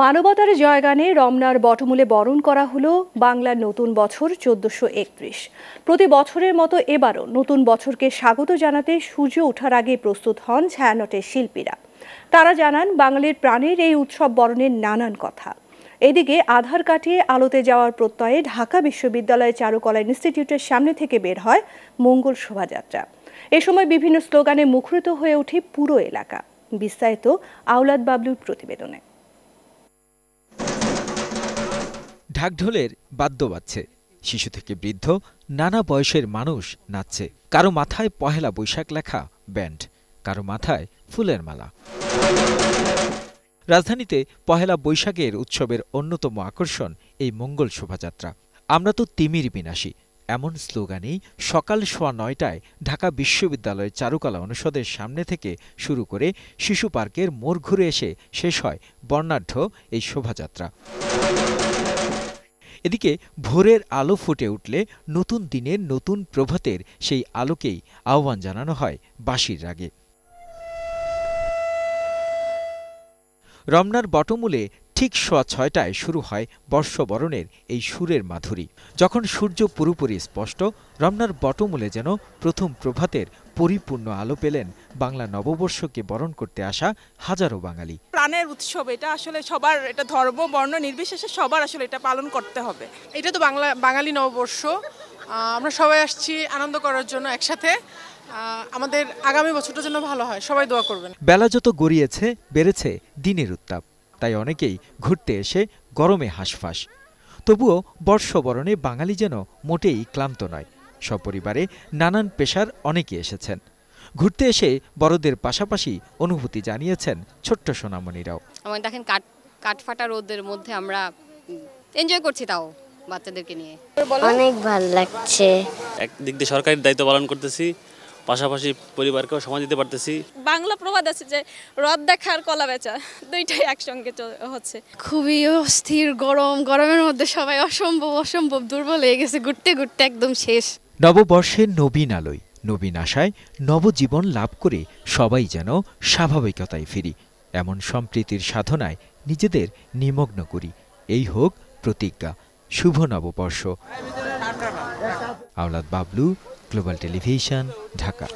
মানবতার জয়গানে রমনার বটমূলে বরণ করা হলো বাংলার নতুন বছর চোদ্দশো একত্রিশ প্রতি বছরের মতো এবারও নতুন বছরকে স্বাগত জানাতে সূর্য ওঠার আগে প্রস্তুত হন ছায়ানটের শিল্পীরা তারা জানান বাঙালির প্রাণের এই উৎসব বরণের নানান কথা এদিকে আধার কাটিয়ে আলোতে যাওয়ার প্রত্যয়ে ঢাকা বিশ্ববিদ্যালয়ের চারুকলা ইনস্টিটিউটের সামনে থেকে বের হয় মঙ্গল শোভাযাত্রা এ সময় বিভিন্ন স্লোগানে মুখরিত হয়ে ওঠে পুরো এলাকা বিস্তারিত আওলাদ বাবলুর প্রতিবেদনে ঢাকঢোলের বাদ্য বাজছে শিশু থেকে বৃদ্ধ নানা বয়সের মানুষ নাচছে কারো মাথায় পহেলা বৈশাখ লেখা ব্যান্ড কারো মাথায় ফুলের মালা রাজধানীতে পহেলা বৈশাখের উৎসবের অন্যতম আকর্ষণ এই মঙ্গল শোভাযাত্রা আমরা তো তিমির বিনাশী এমন স্লোগানেই সকাল সোয়া নয়টায় ঢাকা বিশ্ববিদ্যালয়ের চারুকলা অনুষদের সামনে থেকে শুরু করে শিশু পার্কের মোড় ঘুরে এসে শেষ হয় বর্ণাঢ্য এই শোভাযাত্রা এদিকে ভোরের আলো ফুটে উঠলে নতুন দিনের নতুন প্রভাতের সেই আলোকেই আহ্বান জানানো হয় বাঁশির রাগে রমনার বটমূলে ঠিক সোয়া ছয়টায় শুরু হয় বর্ষবরণের এই সুরের মাধুরী যখন সূর্য পুরোপুরি স্পষ্ট রমনার বটমূলে যেন প্রথম প্রভাতের পরিপূর্ণ আলো পেলেন বাংলা নববর্ষকে বরণ করতে আসা হাজারো বাঙালি প্রাণের উৎসব এটা আসলে সবার এটা ধর্ম বর্ণ নির্বিশেষে সবার আসলে এটা পালন করতে হবে এটা তো বাংলা বাঙালি নববর্ষ আমরা সবাই আসছি আনন্দ করার জন্য একসাথে আমাদের আগামী বছরটা যেন ভালো হয় সবাই দোয়া করবেন বেলা যত গড়িয়েছে বেড়েছে দিনের উত্তাপ তাই অনেকেই ঘুরতে এসে গরমে হাঁসফাঁস তবুও বর্ষবরণে বাঙালি যেন মোটেই ক্লান্ত নয় সপরিবারে নানান পেশার অনেকে এসেছেন ঘুরতে এসে বড়দের পাশাপাশি অনুভূতি জানিয়েছেন ছোট্ট সোনামণিরাও দেখেন কাঠফাটা রোদের মধ্যে আমরা এনজয় করছি তাও বাচ্চাদেরকে নিয়ে অনেক ভালো লাগছে একদিক দিয়ে সরকারের দায়িত্ব পালন করতেছি পাশাপাশি পরিবারকেও সময় দিতে পারতেছি বাংলা প্রবাদ আছে যে রদ দেখার কলা বেচা দুইটাই একসঙ্গে হচ্ছে খুবই অস্থির গরম গরমের মধ্যে সবাই অসম্ভব অসম্ভব দুর্বল হয়ে গেছে ঘুরতে ঘুরতে একদম শেষ নববর্ষের নবীন আলোয় নবীন আশায় নবজীবন লাভ করে সবাই যেন স্বাভাবিকতায় ফিরি এমন সম্প্রীতির সাধনায় নিজেদের নিমগ্ন করি এই হোক প্রতিজ্ঞা শুভ নববর্ষ আওলাদ বাবলু গ্লোবাল টেলিভিশন ঢাকা